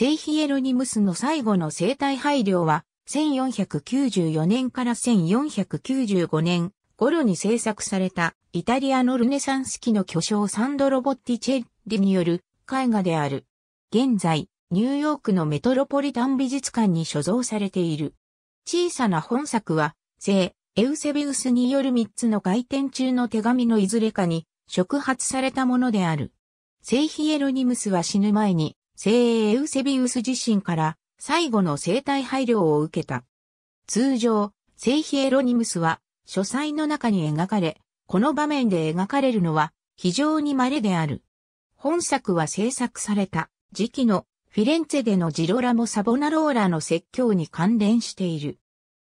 聖ヒエロニムスの最後の生態配慮は、1494年から1495年頃に制作されたイタリアのルネサンス期の巨匠サンドロ・ボッティチェッリによる絵画である。現在、ニューヨークのメトロポリタン美術館に所蔵されている。小さな本作は、聖、エウセビウスによる3つの外転中の手紙のいずれかに触発されたものである。聖ヒエロニムスは死ぬ前に聖エウセビウス自身から最後の生態配慮を受けた。通常、聖ヒエロニムスは書斎の中に描かれ、この場面で描かれるのは非常に稀である。本作は制作された時期のフィレンツェでのジロラモ・サボナローラの説教に関連している。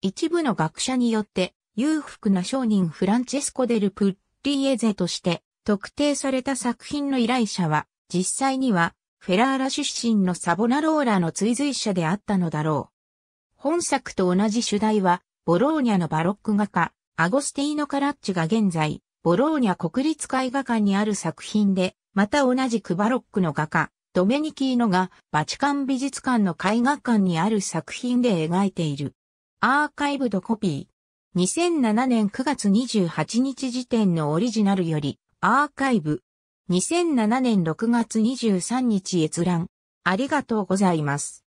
一部の学者によって裕福な商人フランチェスコ・デル・プッリエゼとして特定された作品の依頼者は実際にはフェラーラ出身のサボナローラの追随者であったのだろう。本作と同じ主題は、ボローニャのバロック画家、アゴスティーノ・カラッチが現在、ボローニャ国立絵画館にある作品で、また同じくバロックの画家、ドメニキーノがバチカン美術館の絵画館にある作品で描いている。アーカイブドコピー。2007年9月28日時点のオリジナルより、アーカイブ、2007年6月23日閲覧。ありがとうございます。